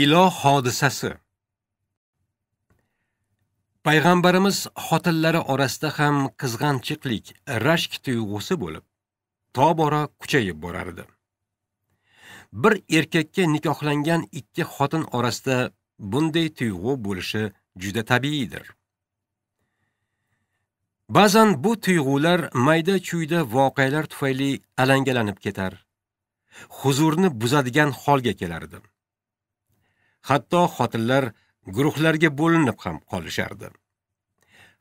iloh hodisasi payg'ambarimiz xotinlari orasida ham qizg'anchiqlik rashk tuyg'usi bo'lib tobora kuchayib borardi bir erkakka nikohlangan ikki xotin orasida bunday tuyg'u bo'lishi juda tabiiydir ba'zan bu tuyg'ular mayda chuyda voqealar tufayli alangalanib ketar huzurni buzadigan holga kelardi hatto xotinlar guruhlarga bo'linib ham qolishardi.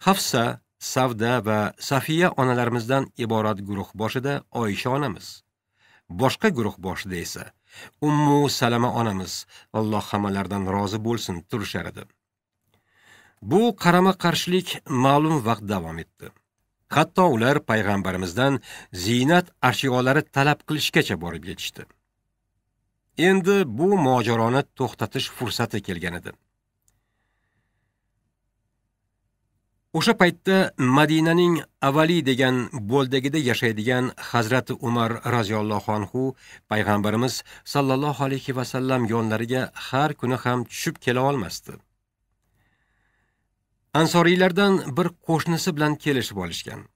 Hafsa, Savda va Safiya onalarimizdan iborat guruh boshida Oyisha onamiz, boshqa guruh boshida esa Ummu Salama onamiz, Alloh hammalardan rozi bo'lsin, turishar edi. Bu qarama-qarshilik ma'lum vaqt davom etdi. Hatto ular payg'ambarimizdan ziynat ashyolari talab qilishgacha borib yetishdi. Endi bu mojaroni to'xtatish fursati kelgan edi. O'sha paytda Madinaning Avali degan bo'ldagida yashaydigan Hazrati Umar roziyallohu anhu payg'ambarimiz sollallohu alayhi va sallam yonlariga har kuni ham tushib kela olmasdi. Ansoriylardan bir qo'shnisi bilan kelishib olishgan.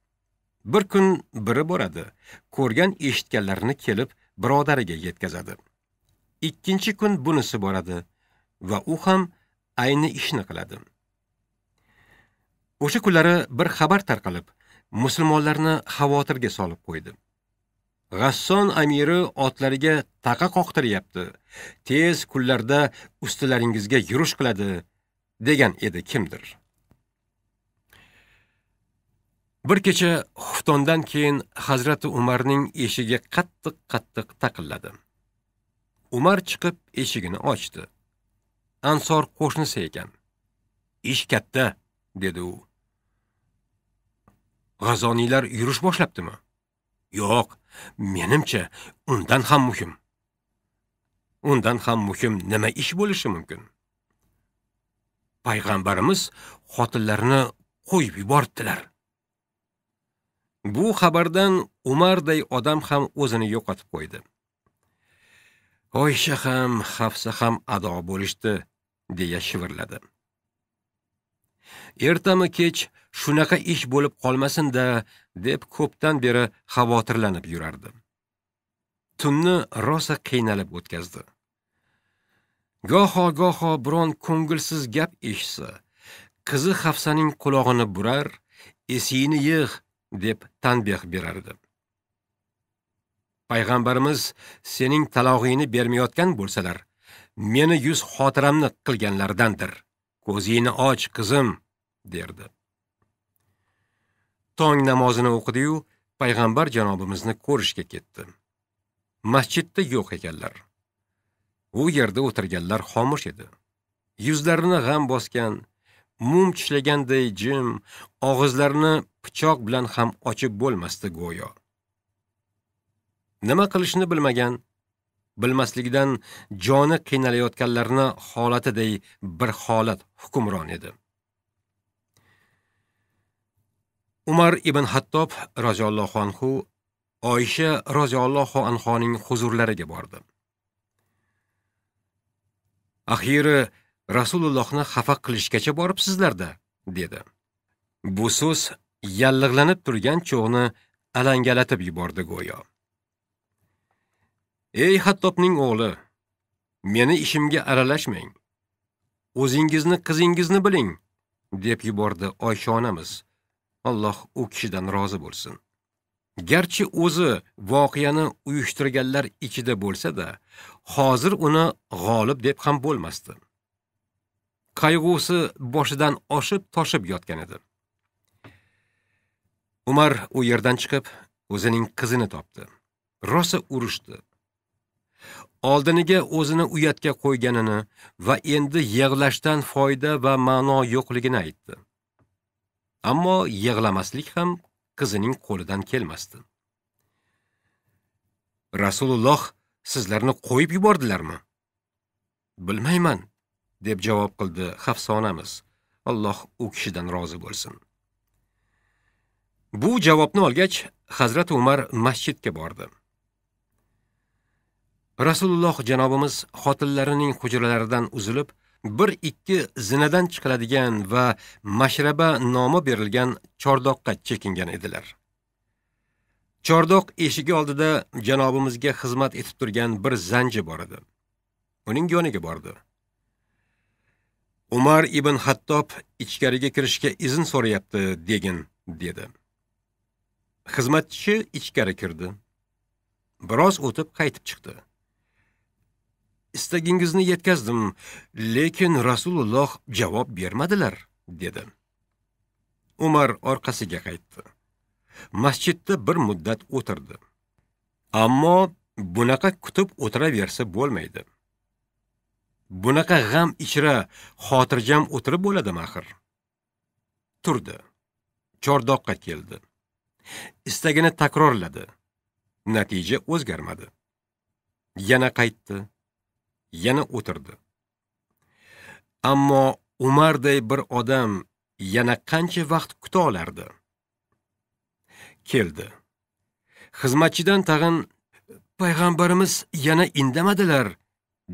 Bir kun biri boradi, ko'rgan eshitganlarini kelib birodariga yetkazadi. ikkinchi kun bunisi boradi va u ham ayni ishni qiladi. O'sha kunlari bir xabar tarqalib, musulmonlarni xavotirga solib qo'ydi. G'asson amiri otlariga taqa qoqtiryapti. Tez kunlarda ustilaringizga yurish qiladi degan edi kimdir. Bir kecha xuftondan keyin Hazrati Umarning eshigiga qattiq-qattiq taqilladi. umar chiqib eshigini ochdi ansor qo'shnisi ekan ish katta dedi u g'azoniylar yurish boshlabdimi yo'q menimcha undan ham muhim undan ham muhim nima ish bo'lishi mumkin payg'ambarimiz xotinlarini qo'yib yubordilar bu xabardan umarday odam ham o'zini yo'qotib qo'ydi oysha ham hafsa ham ado bo'lishdi deya shivirladi ertami kech shunaqa ish bo'lib qolmasin da deb ko'pdan beri xavotirlanib yurardi tunni rosa qiynalib o'tkazdi goho goho biron ko'ngilsiz gap eshitsa qizi hafsaning qulog'ini burar esingni yig' deb tanbeh berardi payg'ambarimiz sening talog'ingni bermayotgan bo'lsalar, meni yuz xotiramni qilganlardandir. Ko'zingni och, qizim, derdi. Tong namozini o'qidi-yu, payg'ambar janobimizni ko'rishga ketdi. Masjidda yo'q ekanlar. U yerda o'tirganlar xomush edi. Yuzlarini g'am bosgan, mum tishlaganday jim, og'izlarini pichoq bilan ham ochib bo'lmasdi go'yo. nima qilishni bilmagan, bilmasligidan joni qiynalayotganlarni holatiday bir holat hukmron edi. Umar ibn Hattob roziyallohu anhu Oyisha roziyallohu anhoning huzurlariga bordi. axiyri Rasulullohni xafa qilishgacha boribsizlarda, dedi. Bu so'z yallig'lanib turgan cho'g'ni alangalatib yubordi go'yo. Ey Hattobning o'g'li, meni ishimga aralashmang. O'zingizni qizingizni biling, deb yubordi Oysha onamiz. Alloh u kishidan rozi bo'lsin. Garchi o'zi voqeani uyushtirganlar ichida bo'lsa-da, hozir uni g'olib deb ham bo'lmasdi. Qayg'usi boshidan oshib toshib yotgan edi. Umar u yerdan chiqib, o'zining qizini topdi. Rosa urushdi. oldiniga o'zini uyatga qo'yganini va endi yig'lashdan foyda va ma'no yo'qligini aytdi. Ammo yig'lamaslik ham qizining qo'lidan kelmasdi. Rasululloh sizlarni qo'yib yubordilarmi? Bilmayman, deb javob qildi Hafsonamiz. Alloh u kishidan rozi bo'lsin. Bu javobni olgach, hazrati Umar masjidga bordi. rasululloh janobimiz xotinlarining hujralaridan uzilib bir ikki zinadan chiqiladigan va mashraba nomi berilgan chordoqqa chekingan edilar chordoq eshigi oldida janobimizga xizmat etib turgan bir zanji bor edi uning yoniga bordi umar ibn hattob ichkariga kirishga izn so'rayapti degin dedi xizmatchi ichkari kirdi biroz o'tib qaytib chiqdi istagingizni yetkazdim lekin rasululloh javob bermadilar dedi umar orqasiga qaytdi masjidda bir muddat o'tirdi ammo bunaqa kutib o'tiraversa bo'lmaydi bunaqa g'am ichra xotirjam o'tirib bo'ladimi axir turdi chordoqqa keldi istagini takrorladi natija o'zgarmadi yana qaytdi yana o'tirdi ammo umarday bir odam yana qancha vaqt kuta olardi keldi xizmatchidan tag'in payg'ambarimiz yana indamadilar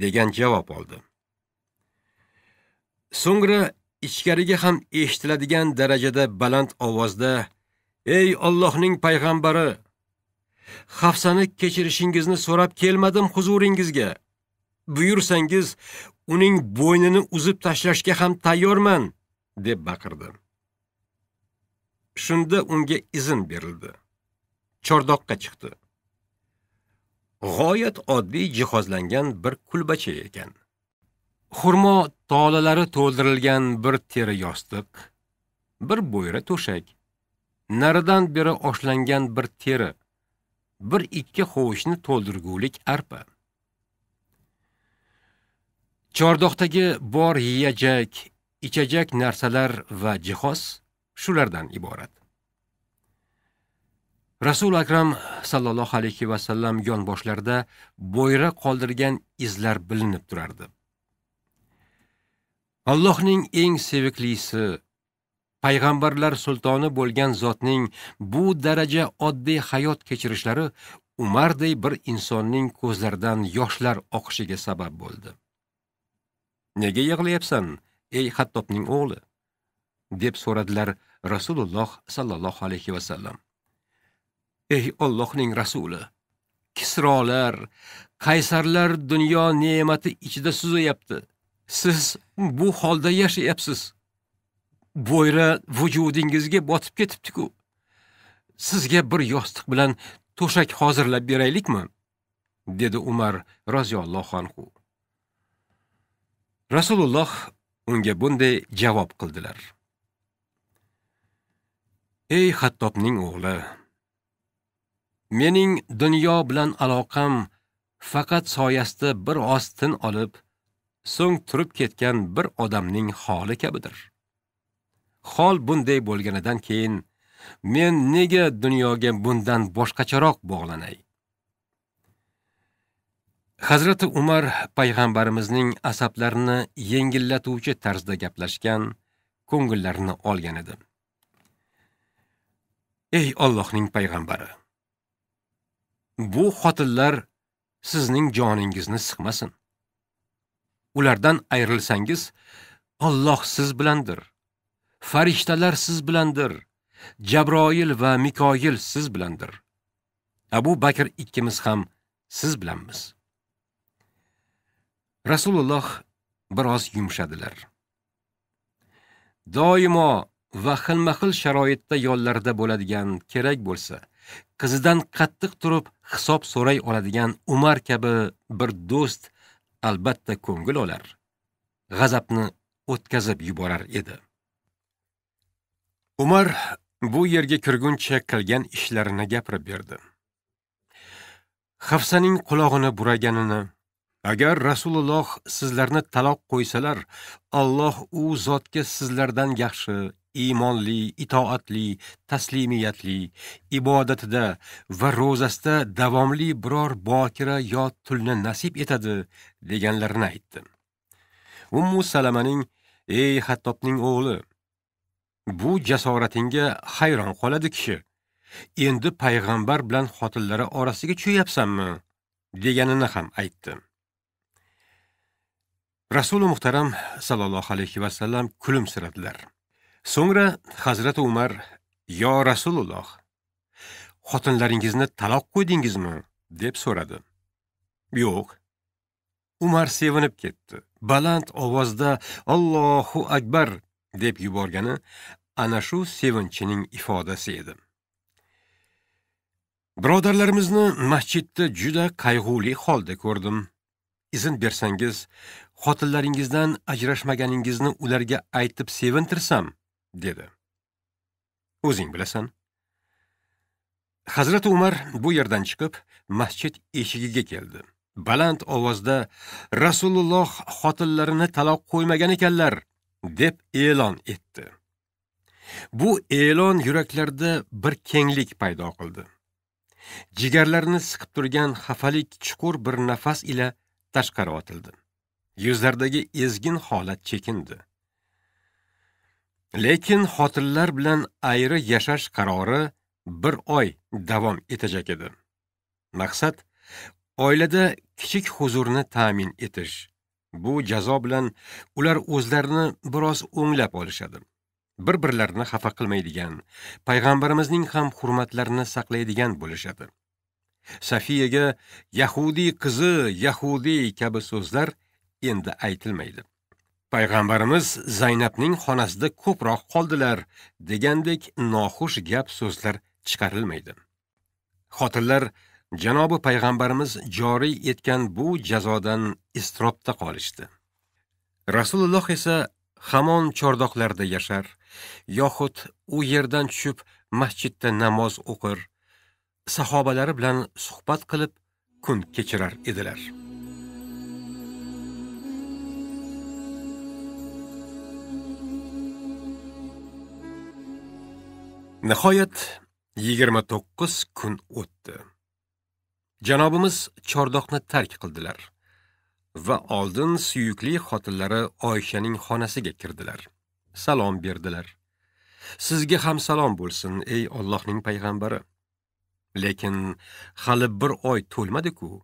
degan javob oldi so'ngra ichkariga ham eshitiladigan darajada baland ovozda ey Allohning payg'ambari Xafsani kechirishingizni so'rab kelmadim huzuringizga buyursangiz, uning bo'ynini uzib tashlashga ham tayyorman, deb baqirdi. Shunda unga izn berildi. Chordoqqa chiqdi. G'oyat oddiy jihozlangan bir kulbacha ekan. Xurmo tolalari to'ldirilgan bir teri yostiq, bir bo'yra to'shak, naridan beri oshlangan bir teri, bir ikki hovuchni to'ldirgulik arpa. chordoqdagi bor yeyajak ichajak narsalar va jihoz shulardan iborat rasuli akram sallallohu alayhi vasallam yonboshlarida bo'yra qoldirgan izlar bilinib turardi allohning eng seviklisi payg'ambarlar sultoni bo'lgan zotning bu daraja oddiy hayot kechirishlari umarday bir insonning ko'zlaridan yoshlar oqishiga sabab bo'ldi nega yig'layapsan ey hattobning o'g'li deb so'radilar rasululloh sallallohu alayhi vasallam ey ollohning rasuli kisrolar qaysarlar dunyo ne'mati ichida suzayapti siz bu holda yashayapsiz bo'yra vujudingizga botib ketibdi-ku. sizga bir yostiq bilan to'shak hozirlab beraylikmi dedi umar roziyallohu anhu rasululloh unga bunday javob qildilar ey hattobning o'g'li mening dunyo bilan aloqam faqat soyasida bir oz tin olib so'ng turib ketgan bir odamning holi kabidir Xol bunday bo'lganidan keyin men nega dunyoga bundan boshqacharoq bog'lanay hazrati umar payg'ambarimizning asablarini yengillatuvchi tarzda gaplashgan ko'ngillarini olgan edi ey ollohning payg'ambari bu xotinlar sizning joningizni siqmasin ulardan ayrilsangiz Alloh siz bilandir farishtalar siz bilandir jabroil va mikoyil siz bilandir abu bakr ikkimiz ham siz bilanmiz rasululloh biroz yumshadilar doimo va xilma xil sharoitda yo'llarda bo'ladigan kerak bo'lsa qizidan qattiq turib hisob so'ray oladigan umar kabi bir do'st albatta ko'ngil olar g'azabni o'tkazib yuborar edi umar bu yerga kirguncha qilgan ishlarini gapirib berdi hafsaning quloqini buraganini agar rasululloh sizlarni taloq qo'ysalar alloh u zotga sizlardan yaxshi iymonli itoatli taslimiyatli ibodatida va ro'zasida davomli biror bokira yo tulni nasib etadi deganlarini aytdi ummu salamaning ey hattobning o'g'li bu jasoratingga hayron qoladi kishi endi payg'ambar bilan xotinlari orasiga tushyapsanmi deganini ham aytdi rasuli muhtaram sallallohu alayhi vasallam kulimsiradilar so'ngra hazrati umar yo rasululloh xotinlaringizni taloq qo'ydingizmi deb so'radi yo'q umar sevinib ketdi baland ovozda ollohu akbar deb yuborgani ana shu sevinchining ifodasi edi birodarlarimizni masjidda juda qayg'uli holda ko'rdim izn bersangiz xotinlaringizdan ajrashmaganingizni ularga aytib sevintirsam dedi o'zing bilasan hazrati umar bu yerdan chiqib masjid eshigiga keldi baland ovozda rasululloh xotinlarini taloq qo'ymagan ekanlar deb e'lon etdi bu e'lon yuraklarda bir kenglik paydo qildi jigarlarini siqib turgan xafalik chuqur bir nafas ila tashqari otildi yuzlaridagi ezgin holat chekindi lekin xotinlar bilan ayri yashash qarori bir oy davom etajak edi maqsad oilada kichik huzurni ta'min etish bu jazo bilan ular o'zlarini biroz o'nglab olishadi bir birlarini xafa qilmaydigan payg'ambarimizning ham hurmatlarini saqlaydigan bo'lishadi safiyaga Yahudi qizi Yahudi kabi so'zlar endi aytilmaydi payg'ambarimiz zaynabning xonasida ko'proq qoldilar degandek noxush gap so'zlar chiqarilmaydi xotinlar janobi payg'ambarimiz joriy etgan bu jazodan istirobda qolishdi rasululloh esa hamon chordoqlarda yashar yoxud u yerdan tushib masjidda namoz o'qir sahobalari bilan suhbat qilib kun kechirar edilar nihoyat 29 kun o'tdi janobimiz chordoqni tark qildilar va oldin suyukli xotinlari oyshaning xonasiga kirdilar salom berdilar sizga ham salom bo'lsin ey Allohning payg'ambari lekin hali bir oy to'lmadi-ku.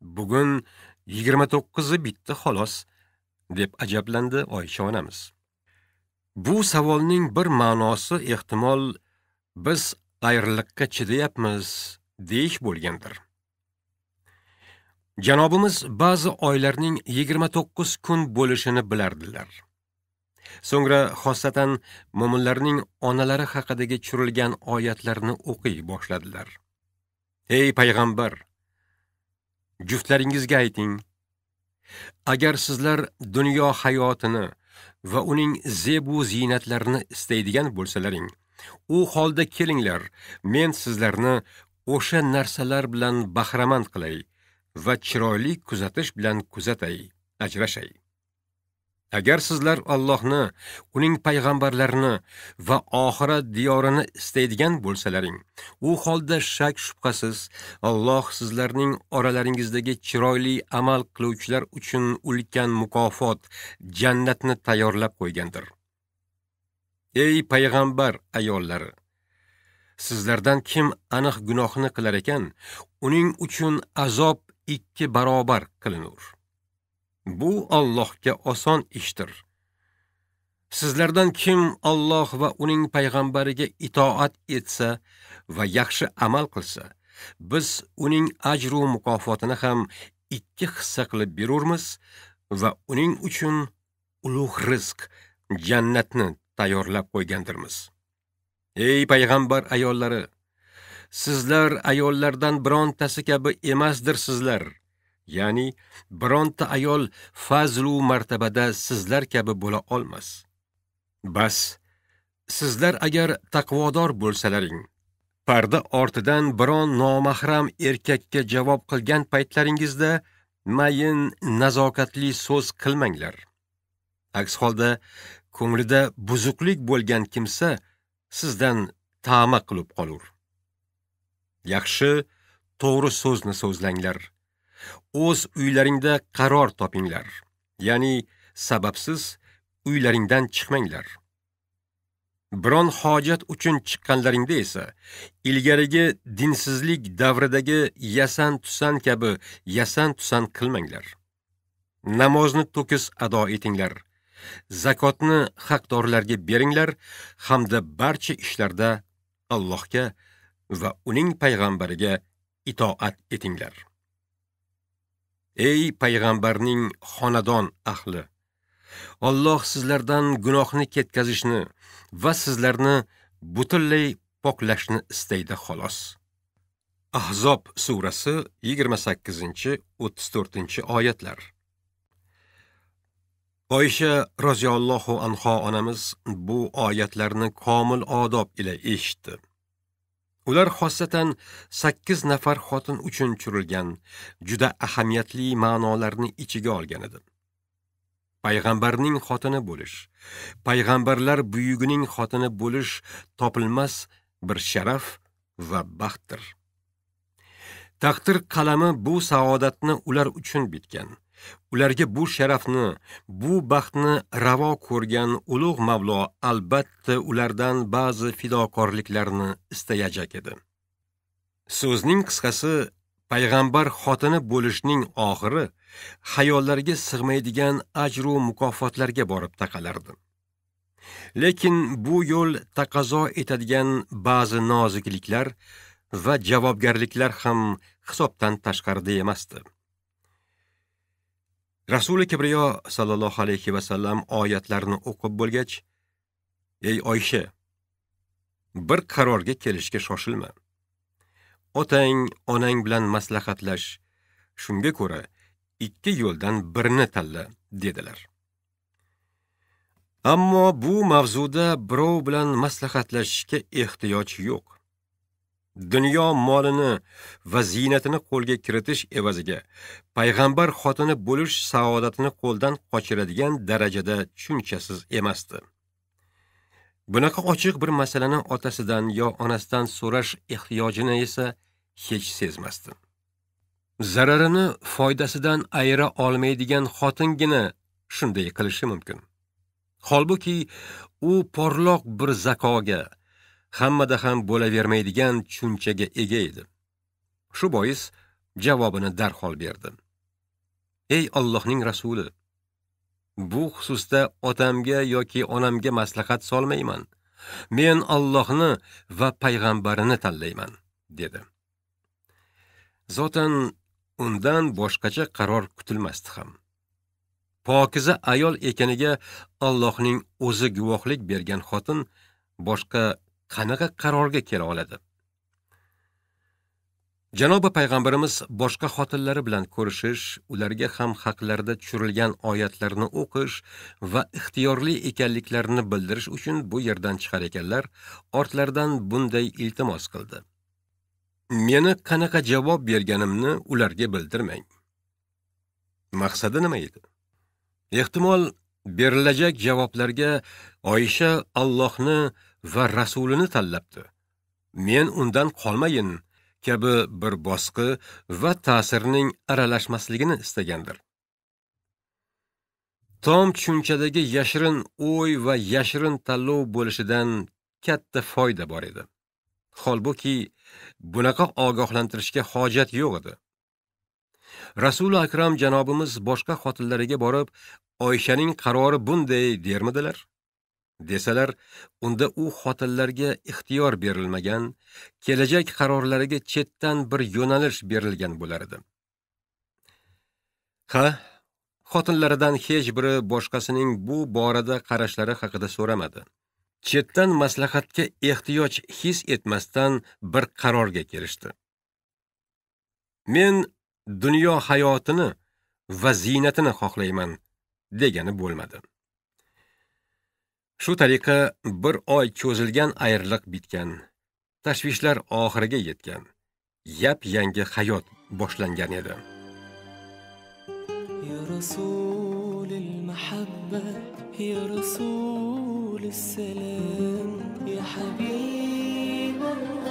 Bugun 29i bitdi xolos, deb ajablandi Oysha onamiz. Bu savolning bir ma'nosi ehtimol biz ayriliqqa chidayapmiz deyish bo'lgandir. Janobimiz ba'zi oylarning 29 kun bo'lishini bilardilar. so'ngra xossatan mo'minlarning onalari haqidagi tushirilgan oyatlarni o'qiy boshladilar ey payg'ambar juftlaringizga ayting agar sizlar dunyo hayotini va uning zebu ziynatlarini istaydigan bo'lsalaring u holda kelinglar men sizlarni o'sha narsalar bilan bahramand qilay va chiroyli kuzatish bilan kuzatay ajrashay Agar sizlar Allohni, uning payg'ambarlarini va oxirat diyorini istaydigan bo'lsalaring, u holda shak shubhasiz Alloh sizlarning oralaringizdagi chiroyli amal qiluvchilar uchun ulkan mukofot, jannatni tayyorlab qo'ygandir. Ey payg'ambar ayollari, sizlardan kim aniq gunohni qilar ekan, uning uchun azob ikki barobar qilinur. Bu Allohga oson ishdir. Sizlardan kim Alloh va uning payg'ambariga itoat etsa va yaxshi amal qilsa, biz uning ajr va mukofotini ham ikki hissa qilib berurmiz va uning uchun ulug' rizq jannatni tayyorlab qo'ygandirmiz. Ey payg'ambar ayollari, sizlar ayollardan birontasi kabi emasdirsizlar. ya'ni bironta ayol fazlu martabada sizlar kabi bo'la olmas. Bas sizlar agar taqvodor bo'lsalaring, parda ortidan biron nomahram erkakka javob qilgan paytlaringizda mayin nazokatli so'z qilmanglar. Aks holda ko'nglida buzuqlik bo'lgan kimsa sizdan ta'ma qilib qolur. Yaxshi, to'g'ri so'zni so'zlanglar. o'z uylaringda qaror topinglar ya'ni sababsiz uylaringdan chiqmanglar biron hojat uchun chiqqanlaringda esa ilgarigi dinsizlik davridagi yasan tusan kabi yasan tusan qilmanglar namozni to'kis ado etinglar zakotni haqdorlarga beringlar hamda barcha ishlarda Allohga va uning payg'ambariga itoat etinglar ey payg'ambarning xonadon ahli Alloh sizlardan gunohni ketkazishni va sizlarni butunlay poklashni istaydi xolos ahzob surasi 28-34 oyatlar Oyisha roziyallohu anho onamiz bu oyatlarni komil odob ila eshitdi. ular xossatan 8 nafar xotin uchun tushirilgan juda ahamiyatli ma'nolarni ichiga olgan edi payg'ambarning xotini bo'lish payg'ambarlar buyugining xotini bo'lish topilmas bir sharaf va baxtdir taqdir qalami bu saodatni ular uchun bitgan ularga bu sharafni bu baxtni ravo ko'rgan ulug' mavlo albatta ulardan ba'zi fidokorliklarni istayajak edi so'zning qisqasi payg'ambar xotini bo'lishning oxiri xayollarga sig'maydigan ajru mukofotlarga borib taqalardi lekin bu yo'l taqazo etadigan ba'zi nozikliklar va javobgarliklar ham hisobdan tashqarida emasdi Rasuli Kibriyo sallallohu alayhi va sallam oyatlarni o'qib bo'lgach, "Ey Oysha, bir qarorga kelishga shoshilma. Otang, onang bilan maslahatlash, shunga ko'ra ikki yo'ldan birini tanla" dedilar. Ammo bu mavzuda birov bilan maslahatlashishga ehtiyoj yo'q. dunyo molini va ziynatini qo'lga kiritish evaziga payg'ambar xotini bo'lish saodatini qo'ldan qochiradigan darajada tushunchasiz emasdi bunaqa ochiq bir masalani otasidan yo onasidan so'rash ehtiyojini esa hech sezmasdi zararini foydasidan ayira olmaydigan xotingina shunday qilishi mumkin holbuki u porloq bir zakoga hammada ham bo'lavermaydigan tushunchaga ega edi shu bois javobini darhol berdi ey Allohning rasuli bu xususda otamga yoki onamga maslahat solmayman men Allohni va payg'ambarini tanlayman dedi zotan undan boshqacha qaror kutilmasdi ham pokiza ayol ekaniga Allohning o'zi guvohlik bergan xotin boshqa qanaqa qarorga kela oladi janobi payg'ambarimiz boshqa xotinlari bilan ko'rishish ularga ham haqlarida tushirilgan oyatlarni o'qish va ixtiyorli ekanliklarini bildirish uchun bu yerdan chiqar ekanlar ortlaridan bunday iltimos qildi meni qanaqa javob berganimni ularga bildirmang maqsadi nima edi ehtimol berilajak javoblarga oysha allohni va rasulini tanlabdi. Men undan qolmayin kabi bir bosqi va ta'sirning aralashmasligini istagandir. Tom tushunchadagi yashirin o'y va yashirin tanlov bo'lishidan katta foyda bor edi. Holbuki bunaqa ogohlantirishga hojat yo'q edi. Rasul akram janobimiz boshqa xotinlariga borib, Oyshaning qarori bunday dermidilar? desalar unda u xotinlarga ixtiyor berilmagan kelajak qarorlariga chetdan bir yo'nalish berilgan bo'lardi ha xotinlaridan hech biri boshqasining bu borada qarashlari haqida so'ramadi chetdan maslahatga ehtiyoj his etmasdan bir qarorga kelishdi men dunyo hayotini va zinatini xohlayman degani bo'lmadi shu tariqa bir oy cho'zilgan ayriliq bitgan tashvishlar oxiriga yetgan yap yangi hayot boshlangan edi يا رسول المحبة يا رسول السلام يا حبيب الله